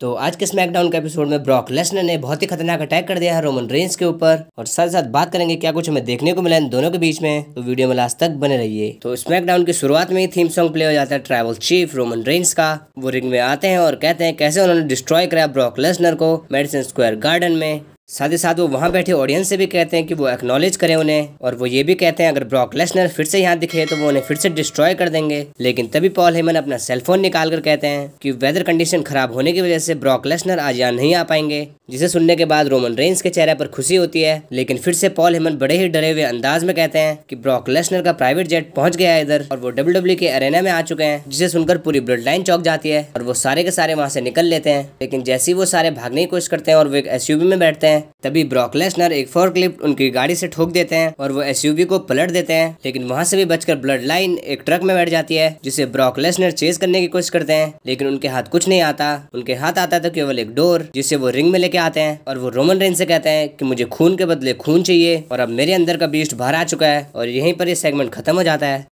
तो आज के स्मैकडाउन के एपिसोड में ब्रॉक लेसनर ने बहुत ही खतरनाक अटैक कर दिया है रोमन रेंज के ऊपर और साथ साथ बात करेंगे क्या कुछ हमें देखने को मिला इन दोनों के बीच में तो वीडियो में लास्ट तक बने रहिए तो स्मैकडाउन की शुरुआत में ही थीम सॉन्ग प्ले हो जाता है ट्राइवल चीफ रोमन रेंज का वो रिंग में आते हैं और कहते हैं कैसे उन्होंने डिस्ट्रॉय कराया ब्रॉक लेसनर को मेडिसन स्क्वायर गार्डन में साथ ही साथ वो वहाँ बैठे ऑडियंस से भी कहते हैं कि वो एक्नॉलेज करें उन्हें और वो ये भी कहते हैं अगर ब्रॉक लेसनर फिर से यहाँ दिखे तो वो उन्हें फिर से डिस्ट्रॉय कर देंगे लेकिन तभी पॉल हेमन अपना सेलफोन निकाल कर कहते हैं कि वेदर कंडीशन खराब होने की वजह से ब्रॉक लेसनर आज यहाँ नहीं आ पाएंगे जिसे सुनने के बाद रोमन रेंस के चेहरे पर खुशी होती है लेकिन फिर से पॉल हेमन बड़े ही डरे हुए अंदाज में कहते हैं कि ब्रॉक लेसनर का प्राइवेट जेट पहुंच गया है इधर और वो डब्ल्यू डब्ल्यू के अरेना में आ चुके हैं जिसे सुनकर पूरी ब्लड लाइन चौक जाती है और वो सारे के सारे वहाँ से निकल लेते हैं लेकिन जैसे ही वो सारे भागने की कोशिश करते हैं और वो एक एस में बैठते हैं तभी ब्रॉक लेसनर एक फोर क्लिप उनकी गाड़ी से ठोक देते हैं और वो एस को पलट देते हैं लेकिन वहाँ से भी बचकर ब्लड लाइन एक ट्रक में बैठ जाती है जिसे ब्रॉक लेसनर चेज करने की कोशिश करते हैं लेकिन उनके हाथ कुछ नहीं आता उनके हाथ आता तो केवल एक डोर जिसे वो रिंग में लेके के आते हैं और वो रोमन रेन से कहते हैं कि मुझे खून के बदले खून चाहिए और अब मेरे अंदर का बीस्ट बाहर आ चुका है और यहीं पर ये सेगमेंट खत्म हो जाता है